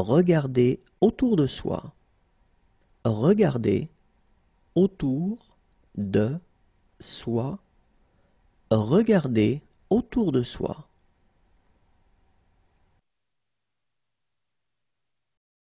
Regardez autour de soi. Regardez autour de soi. Regardez autour de soi.